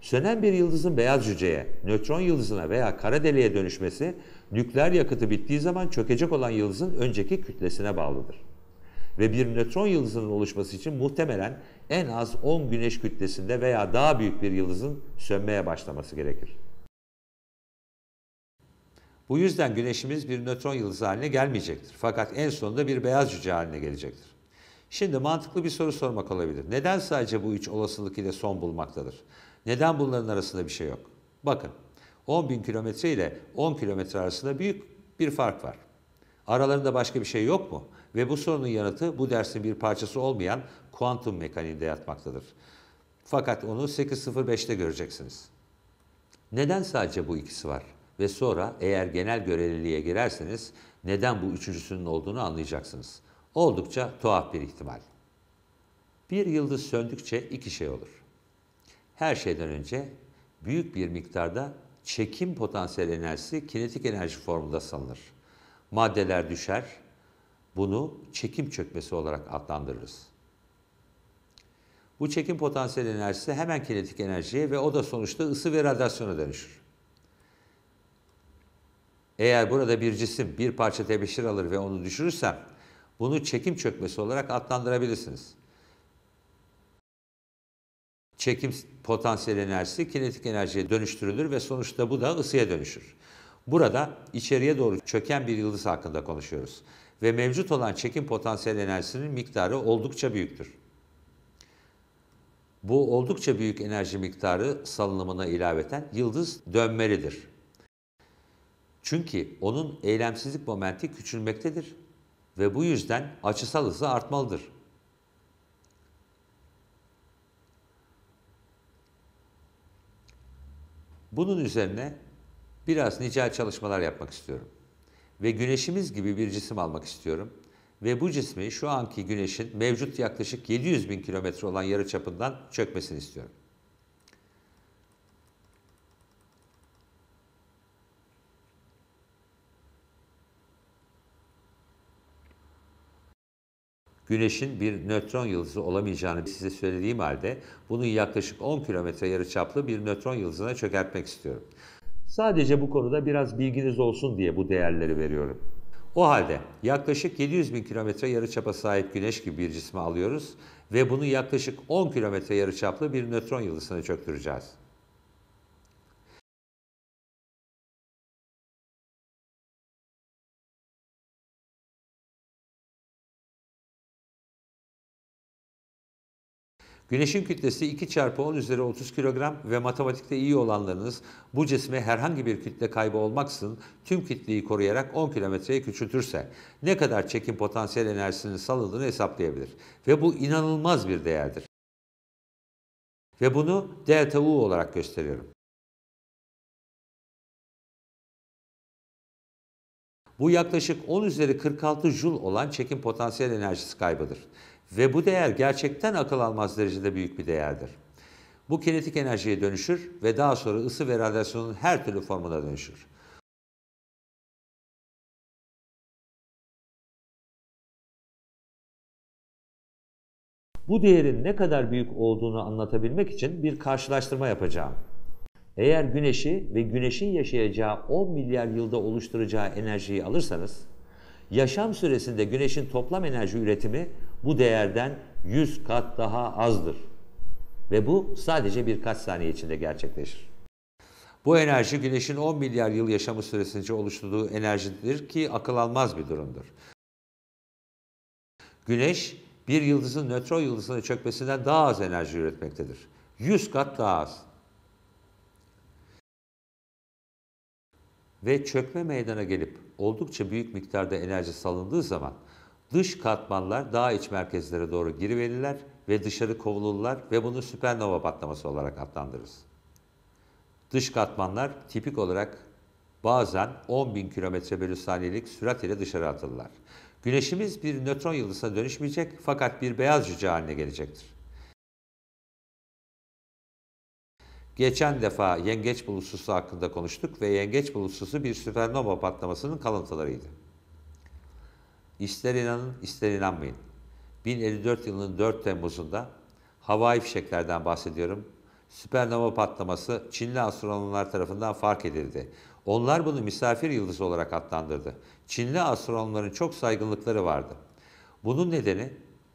[SPEAKER 1] Sönen bir yıldızın beyaz cüceye, nötron yıldızına veya kara deliğe dönüşmesi nükleer yakıtı bittiği zaman çökecek olan yıldızın önceki kütlesine bağlıdır. Ve bir nötron yıldızının oluşması için muhtemelen en az 10 güneş kütlesinde veya daha büyük bir yıldızın sönmeye başlaması gerekir. Bu yüzden güneşimiz bir nötron yıldızı haline gelmeyecektir. Fakat en sonunda bir beyaz cüce haline gelecektir. Şimdi mantıklı bir soru sormak olabilir. Neden sadece bu üç olasılık ile son bulmaktadır? Neden bunların arasında bir şey yok? Bakın 10 bin kilometre ile 10 kilometre arasında büyük bir fark var. Aralarında başka bir şey yok mu? Ve bu sorunun yanıtı bu dersin bir parçası olmayan kuantum mekaniğinde yatmaktadır. Fakat onu 8.05'te göreceksiniz. Neden sadece bu ikisi var? ve sonra eğer genel görevliliğe girerseniz neden bu üçüncüsünün olduğunu anlayacaksınız. Oldukça tuhaf bir ihtimal. Bir yıldız söndükçe iki şey olur. Her şeyden önce büyük bir miktarda çekim potansiyel enerjisi kinetik enerji formunda sanılır. Maddeler düşer, bunu çekim çökmesi olarak adlandırırız. Bu çekim potansiyel enerjisi hemen kinetik enerjiye ve o da sonuçta ısı ve radyasyona dönüşür. Eğer burada bir cisim bir parça tebeşir alır ve onu düşürürsem bunu çekim çökmesi olarak adlandırabilirsiniz. Çekim potansiyel enerjisi kinetik enerjiye dönüştürülür ve sonuçta bu da ısıya dönüşür. Burada içeriye doğru çöken bir yıldız hakkında konuşuyoruz ve mevcut olan çekim potansiyel enerjisinin miktarı oldukça büyüktür. Bu oldukça büyük enerji miktarı salınımına ilaveten yıldız dönmelidir. Çünkü onun eylemsizlik momenti küçülmektedir ve bu yüzden açısal hızı artmalıdır. Bunun üzerine biraz nicel çalışmalar yapmak istiyorum. Ve güneşimiz gibi bir cisim almak istiyorum. Ve bu cismi şu anki güneşin mevcut yaklaşık 700 bin kilometre olan yarıçapından çökmesini istiyorum. Güneş'in bir nötron yıldızı olamayacağını size söylediğim halde bunun yaklaşık 10 kilometre yarıçaplı bir nötron yıldızına çökertmek istiyorum. Sadece bu konuda biraz bilginiz olsun diye bu değerleri veriyorum. O halde yaklaşık 700 bin kilometre yarıçapa sahip Güneş gibi bir cismi alıyoruz ve bunu yaklaşık 10 kilometre yarıçaplı bir nötron yıldızına
[SPEAKER 2] çöktüreceğiz. Güneşin kütlesi 2 çarpı 10 üzeri 30
[SPEAKER 1] kilogram ve matematikte iyi olanlarınız bu cisme herhangi bir kütle kaybı olmaksızın tüm kütleyi koruyarak 10 kilometreyi küçültürse ne kadar çekim potansiyel enerjisinin salındığını
[SPEAKER 2] hesaplayabilir. Ve bu inanılmaz bir değerdir. Ve bunu delta U olarak gösteriyorum. Bu yaklaşık 10 üzeri 46 jul olan çekim potansiyel enerjisi kaybıdır.
[SPEAKER 1] Ve bu değer gerçekten akıl almaz derecede büyük bir değerdir. Bu kinetik
[SPEAKER 2] enerjiye dönüşür ve daha sonra ısı ve radyasyonun her türlü formuna dönüşür. Bu değerin ne kadar büyük olduğunu anlatabilmek için bir karşılaştırma
[SPEAKER 1] yapacağım. Eğer güneşi ve güneşin yaşayacağı 10 milyar yılda oluşturacağı enerjiyi alırsanız yaşam süresinde güneşin toplam enerji üretimi bu değerden 100 kat daha azdır. Ve bu sadece birkaç saniye içinde gerçekleşir. Bu enerji güneşin 10 milyar yıl yaşamı süresince oluşturduğu enerjidir ki akıl almaz bir durumdur. Güneş bir yıldızın nötron yıldızına çökmesinden daha az enerji üretmektedir. 100 kat daha az. ve çökme meydana gelip oldukça büyük miktarda enerji salındığı zaman dış katmanlar daha iç merkezlere doğru giriverirler ve dışarı kovulurlar ve bunu süpernova patlaması olarak adlandırırız. Dış katmanlar tipik olarak bazen 10 bin kilometre bölü saniyelik sürat ile dışarı atılırlar. Güneşimiz bir nötron yıldızına dönüşmeyecek fakat bir beyaz cüce haline gelecektir. Geçen defa yengeç bulutsusu hakkında konuştuk ve yengeç bulutsusu bir süpernova patlamasının kalıntılarıydı. İster inanın ister inanmayın. 1054 yılının 4 Temmuz'unda havai fişeklerden bahsediyorum. Süpernova patlaması Çinli astronomlar tarafından fark edildi. Onlar bunu misafir yıldızı olarak adlandırdı. Çinli astronomların çok saygınlıkları vardı. Bunun nedeni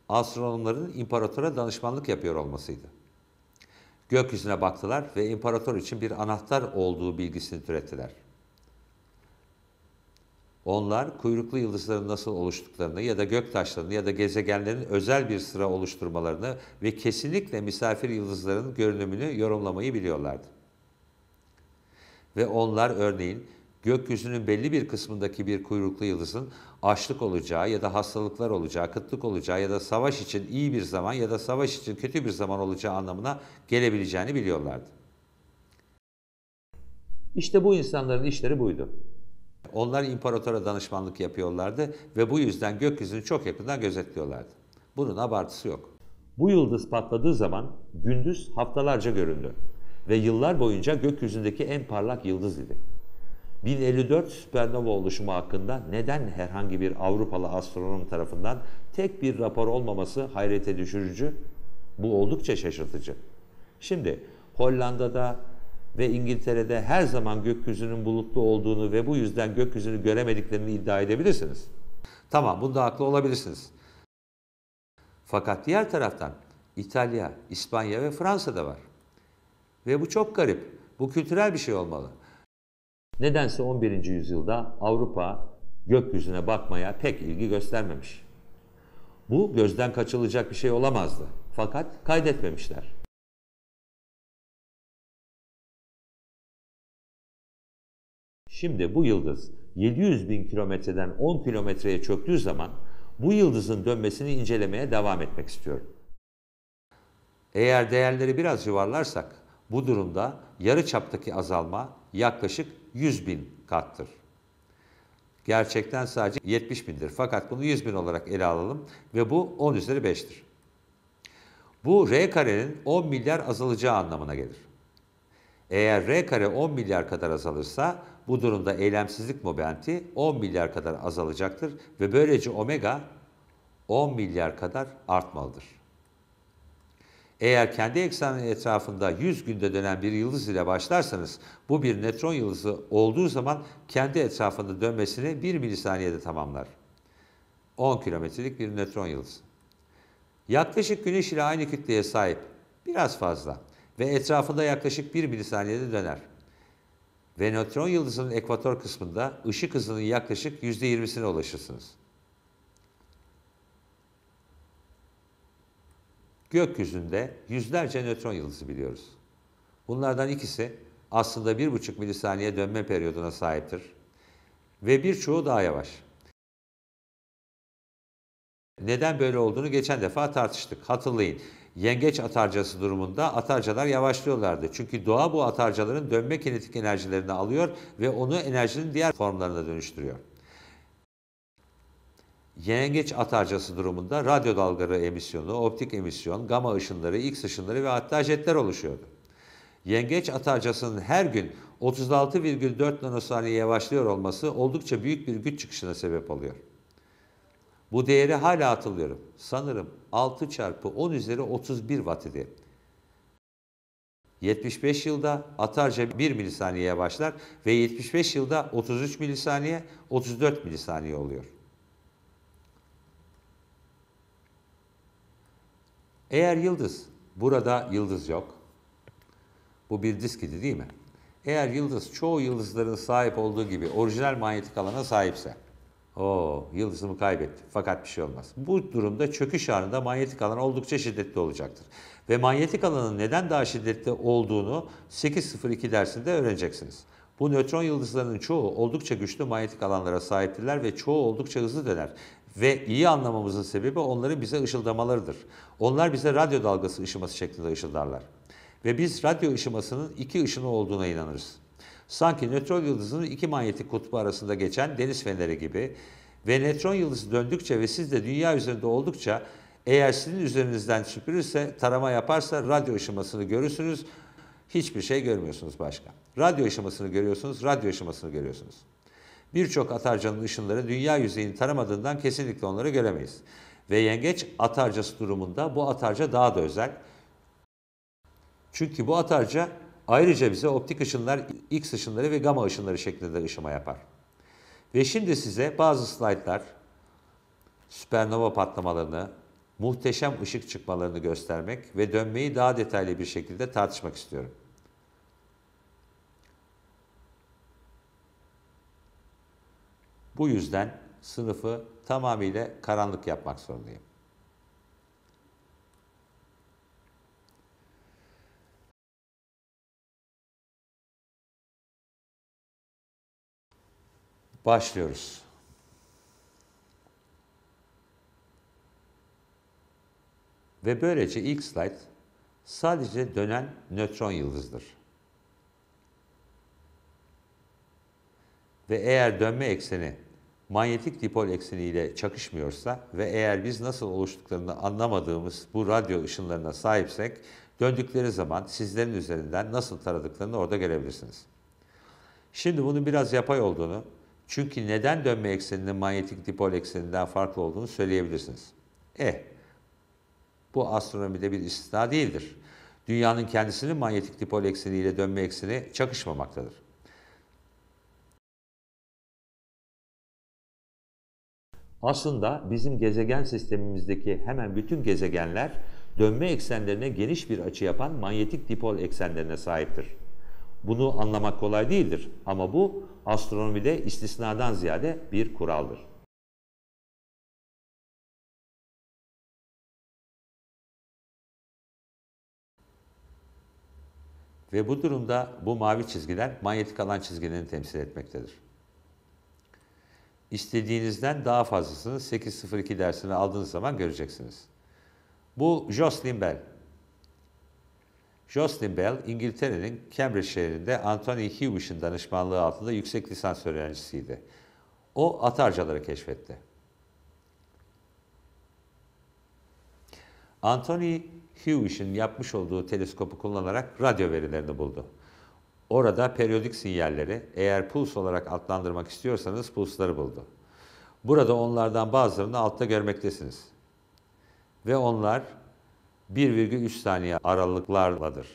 [SPEAKER 1] astronomların imparatora danışmanlık yapıyor olmasıydı. Gökyüzüne baktılar ve imparator için bir anahtar olduğu bilgisini türettiler. Onlar kuyruklu yıldızların nasıl oluştuklarını ya da göktaşlarını ya da gezegenlerin özel bir sıra oluşturmalarını ve kesinlikle misafir yıldızların görünümünü yorumlamayı biliyorlardı. Ve onlar örneğin gökyüzünün belli bir kısmındaki bir kuyruklu yıldızın açlık olacağı ya da hastalıklar olacağı, kıtlık olacağı ya da savaş için iyi bir zaman ya da savaş için kötü bir zaman olacağı anlamına gelebileceğini biliyorlardı. İşte bu insanların işleri buydu. Onlar imparatora danışmanlık yapıyorlardı ve bu yüzden gökyüzünü çok yakından gözetliyorlardı. Bunun abartısı yok. Bu yıldız patladığı zaman gündüz haftalarca göründü ve yıllar boyunca gökyüzündeki en parlak yıldız idi. 1054 süpernova oluşumu hakkında neden herhangi bir Avrupalı astronom tarafından tek bir rapor olmaması hayrete düşürücü? Bu oldukça şaşırtıcı. Şimdi Hollanda'da ve İngiltere'de her zaman gökyüzünün bulutlu olduğunu ve bu yüzden gökyüzünü göremediklerini iddia edebilirsiniz. Tamam bunda haklı olabilirsiniz. Fakat diğer taraftan İtalya, İspanya ve Fransa'da var. Ve bu çok garip. Bu kültürel bir şey olmalı. Nedense 11. yüzyılda Avrupa gökyüzüne bakmaya pek ilgi göstermemiş. Bu gözden
[SPEAKER 2] kaçılacak bir şey olamazdı. Fakat kaydetmemişler. Şimdi bu yıldız
[SPEAKER 1] 700 bin kilometreden 10 kilometreye çöktüğü zaman bu yıldızın dönmesini incelemeye devam etmek istiyorum. Eğer değerleri biraz yuvarlarsak bu durumda yarı çaptaki azalma yaklaşık 100 bin kattır. Gerçekten sadece 70 bindir. Fakat bunu 100 bin olarak ele alalım ve bu 10 üzeri 5'tir. Bu R karenin 10 milyar azalacağı anlamına gelir. Eğer R kare 10 milyar kadar azalırsa bu durumda eylemsizlik momenti 10 milyar kadar azalacaktır ve böylece omega 10 milyar kadar artmalıdır. Eğer kendi ekseni etrafında 100 günde dönen bir yıldız ile başlarsanız bu bir nötron yıldızı olduğu zaman kendi etrafında dönmesini 1 milisaniyede tamamlar. 10 kilometrelik bir nötron yıldızı. Yaklaşık güneş ile aynı kütleye sahip, biraz fazla ve etrafında yaklaşık 1 milisaniyede döner. Ve nötron yıldızının ekvator kısmında ışık hızının yaklaşık %20'sine ulaşırsınız. Gökyüzünde yüzlerce nötron yıldızı biliyoruz. Bunlardan ikisi aslında 1,5 milisaniye dönme periyoduna sahiptir ve birçoğu daha yavaş. Neden böyle olduğunu geçen defa tartıştık. Hatırlayın. Yengeç atarcası durumunda atarcalar yavaşlıyorlardı. Çünkü doğa bu atarcaların dönme kinetik enerjilerini alıyor ve onu enerjinin diğer formlarına dönüştürüyor yengeç atarcası durumunda radyo dalgaları emisyonu, optik emisyon, gama ışınları, X ışınları ve hatta jetler oluşuyordu. Yengeç atarcasının her gün 36,4 nanosaniye yavaşlıyor olması oldukça büyük bir güç çıkışına sebep oluyor. Bu değeri hala hatırlıyorum. Sanırım 6 çarpı 10 üzeri 31 watt idi. 75 yılda atarca 1 milisaniye başlar ve 75 yılda 33 milisaniye 34 milisaniye oluyor. Eğer yıldız, burada yıldız yok. Bu bir disk idi değil mi? Eğer yıldız çoğu yıldızların sahip olduğu gibi orijinal manyetik alana sahipse, o yıldızımı kaybetti fakat bir şey olmaz. Bu durumda çöküş anında manyetik alan oldukça şiddetli olacaktır. Ve manyetik alanın neden daha şiddetli olduğunu 802 dersinde öğreneceksiniz. Bu nötron yıldızlarının çoğu oldukça güçlü manyetik alanlara sahiptirler ve çoğu oldukça hızlı döner. Ve iyi anlamamızın sebebi onların bize ışıldamalarıdır. Onlar bize radyo dalgası ışıması şeklinde ışıldarlar. Ve biz radyo ışımasının iki ışını olduğuna inanırız. Sanki nötron yıldızının iki manyetik kutbu arasında geçen deniz feneri gibi ve nötron yıldızı döndükçe ve siz de dünya üzerinde oldukça eğer sizin üzerinizden süpürürse, tarama yaparsa radyo ışımasını görürsünüz. Hiçbir şey görmüyorsunuz başka. Radyo ışımasını görüyorsunuz, radyo ışımasını görüyorsunuz. Birçok atarcanın ışınları dünya yüzeyini taramadığından kesinlikle onları göremeyiz. Ve yengeç atarcası durumunda bu atarca daha da özel. Çünkü bu atarca ayrıca bize optik ışınlar, X ışınları ve gama ışınları şeklinde ışıma yapar. Ve şimdi size bazı slaytlar süpernova patlamalarını, muhteşem ışık çıkmalarını göstermek ve dönmeyi daha detaylı bir şekilde tartışmak istiyorum. Bu yüzden sınıfı tamamıyla karanlık yapmak zorundayım.
[SPEAKER 2] Başlıyoruz.
[SPEAKER 1] Ve böylece ilk slide sadece dönen nötron yıldızdır. Ve eğer dönme ekseni manyetik dipol ekseniyle çakışmıyorsa ve eğer biz nasıl oluştuklarını anlamadığımız bu radyo ışınlarına sahipsek, döndükleri zaman sizlerin üzerinden nasıl taradıklarını orada görebilirsiniz. Şimdi bunun biraz yapay olduğunu, çünkü neden dönme ekseninin manyetik dipol ekseninden farklı olduğunu söyleyebilirsiniz. E, bu astronomide bir istisna değildir. Dünyanın kendisinin manyetik dipol ekseniyle dönme ekseni çakışmamaktadır. Aslında bizim gezegen sistemimizdeki hemen bütün gezegenler dönme eksenlerine geniş bir açı yapan manyetik dipol eksenlerine sahiptir. Bunu anlamak kolay değildir ama bu astronomide istisnadan ziyade
[SPEAKER 2] bir kuraldır.
[SPEAKER 1] Ve bu durumda bu mavi çizgiler manyetik alan çizgilerini temsil etmektedir istediğinizden daha fazlasını 8.02 dersini aldığınız zaman göreceksiniz. Bu Jocelyn Bell. Jocelyn Bell, İngiltere'nin Cambridge şehrinde Anthony Hewish'in danışmanlığı altında yüksek lisans öğrencisiydi. O atarcaları keşfetti. Anthony Hewish'in yapmış olduğu teleskopu kullanarak radyo verilerini buldu. Orada periyodik sinyalleri eğer puls olarak adlandırmak istiyorsanız pulsları buldu. Burada onlardan bazılarını altta görmektesiniz. Ve onlar 1,3 saniye aralıklarladır.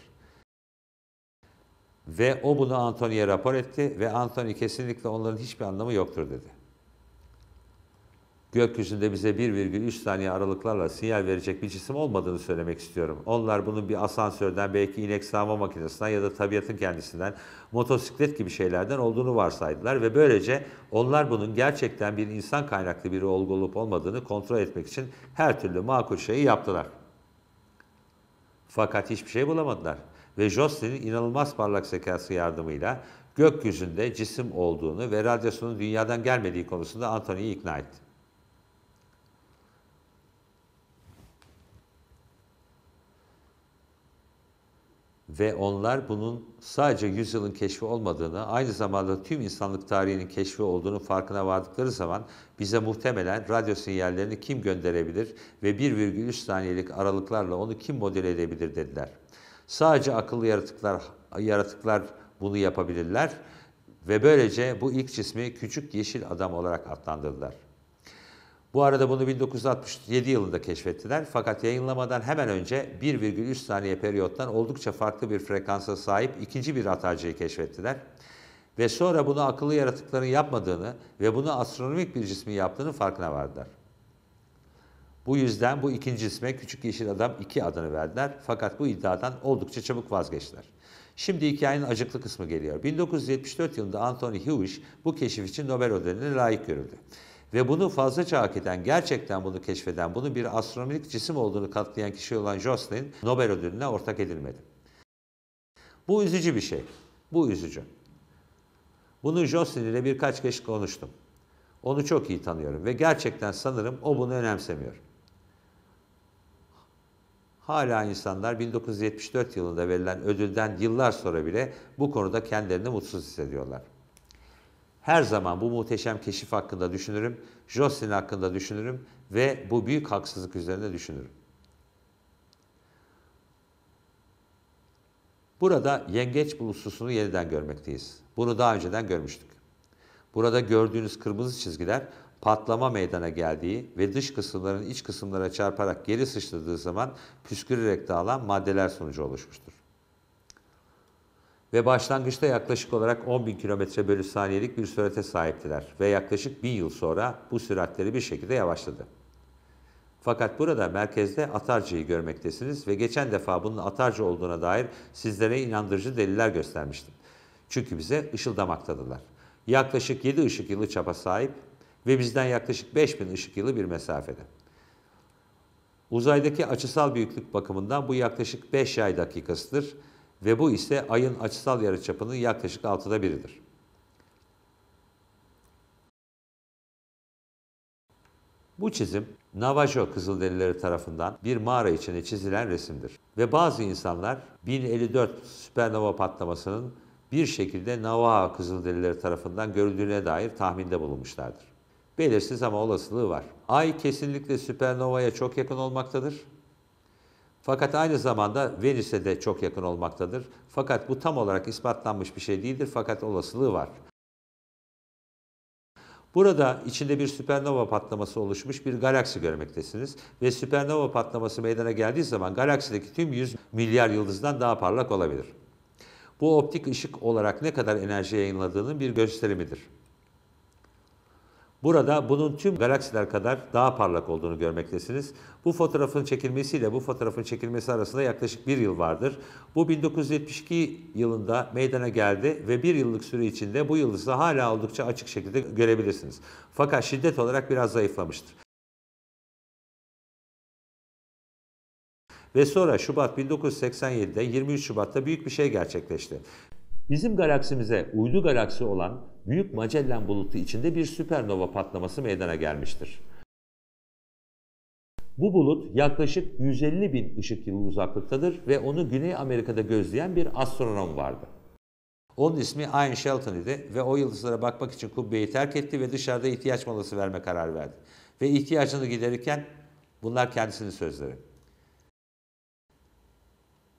[SPEAKER 1] Ve o bunu Antony'ye rapor etti ve Antony kesinlikle onların hiçbir anlamı yoktur dedi gökyüzünde bize 1,3 saniye aralıklarla sinyal verecek bir cisim olmadığını söylemek istiyorum. Onlar bunun bir asansörden, belki inek sağma makinesinden ya da tabiatın kendisinden, motosiklet gibi şeylerden olduğunu varsaydılar ve böylece onlar bunun gerçekten bir insan kaynaklı bir olgu olup olmadığını kontrol etmek için her türlü makul şeyi yaptılar. Fakat hiçbir şey bulamadılar ve Jocelyn'in inanılmaz parlak zekası yardımıyla gökyüzünde cisim olduğunu ve radyasyonun dünyadan gelmediği konusunda Anthony'yi ikna etti. Ve onlar bunun sadece yüzyılın keşfi olmadığını, aynı zamanda tüm insanlık tarihinin keşfi olduğunu farkına vardıkları zaman bize muhtemelen radyo sinyallerini kim gönderebilir ve 1,3 saniyelik aralıklarla onu kim model edebilir dediler. Sadece akıllı yaratıklar, yaratıklar bunu yapabilirler ve böylece bu ilk cismi küçük yeşil adam olarak adlandırdılar. Bu arada bunu 1967 yılında keşfettiler fakat yayınlamadan hemen önce 1,3 saniye periyottan oldukça farklı bir frekansa sahip ikinci bir atarcıyı keşfettiler. Ve sonra bunu akıllı yaratıkların yapmadığını ve bunu astronomik bir cismin yaptığını farkına vardılar. Bu yüzden bu ikinci isme Küçük Yeşil Adam 2 adını verdiler fakat bu iddiadan oldukça çabuk vazgeçtiler. Şimdi hikayenin acıklı kısmı geliyor. 1974 yılında Anthony Hewish bu keşif için Nobel ödülüne layık görüldü. Ve bunu fazla hak eden, gerçekten bunu keşfeden, bunun bir astronomik cisim olduğunu katlayan kişi olan Jocelyn, Nobel ödülüne ortak edilmedi. Bu üzücü bir şey. Bu üzücü. Bunu Jocelyn ile birkaç kez konuştum. Onu çok iyi tanıyorum ve gerçekten sanırım o bunu önemsemiyor. Hala insanlar 1974 yılında verilen ödülden yıllar sonra bile bu konuda kendilerini mutsuz hissediyorlar. Her zaman bu muhteşem keşif hakkında düşünürüm, Jocelyn hakkında düşünürüm ve bu büyük haksızlık üzerine düşünürüm. Burada yengeç bulususunu yeniden görmekteyiz. Bunu daha önceden görmüştük. Burada gördüğünüz kırmızı çizgiler patlama meydana geldiği ve dış kısımların iç kısımlara çarparak geri sıçradığı zaman püskürerek dağılan maddeler sonucu oluşmuştur ve başlangıçta yaklaşık olarak 10 bin km bölü saniyelik bir sürate sahiptiler ve yaklaşık bir yıl sonra bu süratleri bir şekilde yavaşladı. Fakat burada merkezde Atarca'yı görmektesiniz ve geçen defa bunun Atarca olduğuna dair sizlere inandırıcı deliller göstermiştim. Çünkü bize ışıldamaktadırlar. Yaklaşık 7 ışık yılı çapa sahip ve bizden yaklaşık 5000 ışık yılı bir mesafede. Uzaydaki açısal büyüklük bakımından bu yaklaşık 5 ay dakikasıdır ve bu ise ayın açısal yarıçapının yaklaşık altıda biridir. Bu çizim Navajo kızılderileri tarafından bir mağara içine çizilen resimdir. Ve bazı insanlar 1054 süpernova patlamasının bir şekilde Navajo kızılderileri tarafından görüldüğüne dair tahminde bulunmuşlardır. Belirsiz ama olasılığı var. Ay kesinlikle süpernovaya çok yakın olmaktadır fakat aynı zamanda Venüs'e de çok yakın olmaktadır. Fakat bu tam olarak ispatlanmış bir şey değildir fakat olasılığı var. Burada içinde bir süpernova patlaması oluşmuş bir galaksi görmektesiniz ve süpernova patlaması meydana geldiği zaman galaksideki tüm 100 milyar yıldızdan daha parlak olabilir. Bu optik ışık olarak ne kadar enerji yayınladığının bir gösterimidir. Burada bunun tüm galaksiler kadar daha parlak olduğunu görmektesiniz. Bu fotoğrafın çekilmesiyle bu fotoğrafın çekilmesi arasında yaklaşık bir yıl vardır. Bu 1972 yılında meydana geldi ve bir yıllık süre içinde bu yıldızı hala oldukça açık şekilde görebilirsiniz. Fakat şiddet olarak biraz zayıflamıştır. Ve sonra Şubat 1987'de 23 Şubat'ta büyük bir şey gerçekleşti. Bizim galaksimize uydu galaksi olan Büyük Macellan bulutu içinde bir süpernova patlaması meydana gelmiştir. Bu bulut yaklaşık 150 bin ışık yılı uzaklıktadır ve onu Güney Amerika'da gözleyen bir astronom vardı. Onun ismi Ian Shelton idi ve o yıldızlara bakmak için kubbeyi terk etti ve dışarıda ihtiyaç malası verme karar verdi. Ve ihtiyacını giderirken bunlar kendisinin sözleri.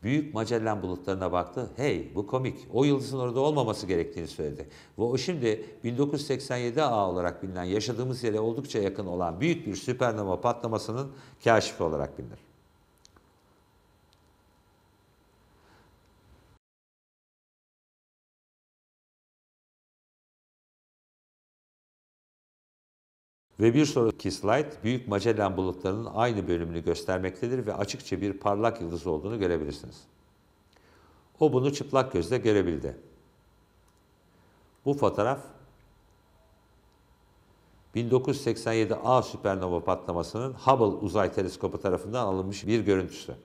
[SPEAKER 1] Büyük Magellan bulutlarına baktı. Hey bu komik. O yıldızın orada olmaması gerektiğini söyledi. Ve o şimdi 1987A olarak bilinen yaşadığımız yere oldukça yakın olan büyük bir süpernova patlamasının kaşifi olarak bilinir.
[SPEAKER 2] Ve bir sonraki slide Büyük Magellan bulutlarının aynı bölümünü
[SPEAKER 1] göstermektedir ve açıkça bir parlak yıldız olduğunu görebilirsiniz. O bunu çıplak gözle görebildi. Bu fotoğraf 1987 A süpernova patlamasının Hubble Uzay Teleskobu tarafından alınmış bir görüntüsü.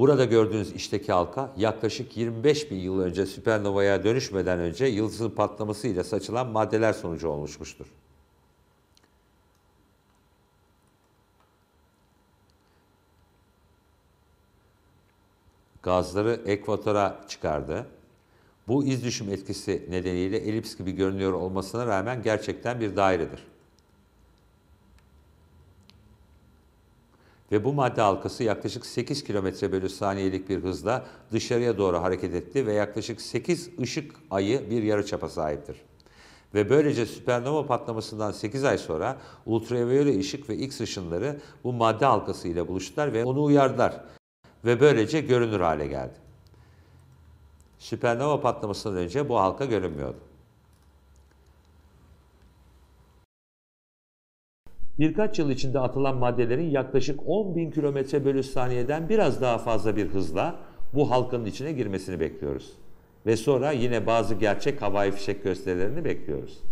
[SPEAKER 1] Burada gördüğünüz işteki halka yaklaşık 25 bin yıl önce süpernovaya dönüşmeden önce yıldızın patlamasıyla saçılan maddeler sonucu oluşmuştur. Gazları ekvatora çıkardı. Bu iz düşüm etkisi nedeniyle elips gibi görünüyor olmasına rağmen gerçekten bir dairedir. ve bu madde halkası yaklaşık 8 km bölü saniyelik bir hızla dışarıya doğru hareket etti ve yaklaşık 8 ışık ayı bir yarıçapa sahiptir. Ve böylece süpernova patlamasından 8 ay sonra ultraviyole ışık ve X ışınları bu madde halkası ile buluştular ve onu uyardılar ve böylece görünür hale geldi. Süpernova patlamasından önce bu halka görünmüyordu. birkaç yıl içinde atılan maddelerin yaklaşık 10 bin kilometre bölü saniyeden biraz daha fazla bir hızla bu halkanın içine girmesini bekliyoruz. Ve sonra yine bazı gerçek havai fişek gösterilerini bekliyoruz.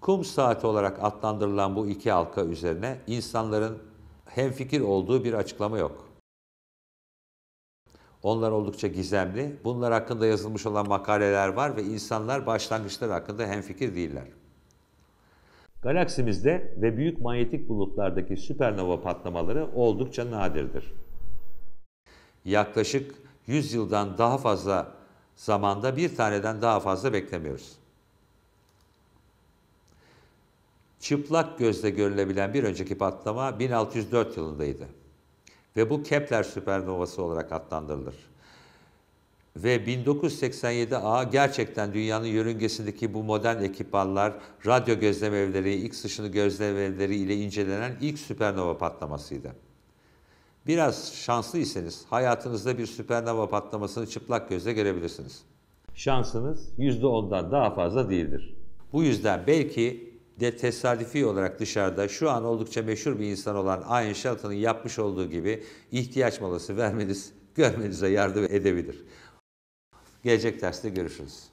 [SPEAKER 1] Kum saati olarak adlandırılan bu iki halka üzerine insanların hemfikir olduğu bir açıklama yok. Onlar oldukça gizemli. Bunlar hakkında yazılmış olan makaleler var ve insanlar başlangıçları hakkında hemfikir değiller. Galaksimizde ve büyük manyetik bulutlardaki süpernova patlamaları oldukça nadirdir. Yaklaşık 100 yıldan daha fazla zamanda bir taneden daha fazla beklemiyoruz. Çıplak gözle görülebilen bir önceki patlama 1604 yılındaydı ve bu Kepler süpernovası olarak adlandırılır ve 1987 A gerçekten dünyanın yörüngesindeki bu modern ekipmanlar radyo gözlem evleri, X ışını gözlem evleri ile incelenen ilk süpernova patlamasıydı. Biraz şanslıysanız hayatınızda bir süpernova patlamasını çıplak gözle görebilirsiniz. Şansınız %10'dan daha fazla değildir. Bu yüzden belki de tesadüfi olarak dışarıda şu an oldukça meşhur bir insan olan Einstein'ın yapmış olduğu gibi ihtiyaç malası vermeniz görmenize yardım edebilir. Gelecek
[SPEAKER 2] derste görüşürüz.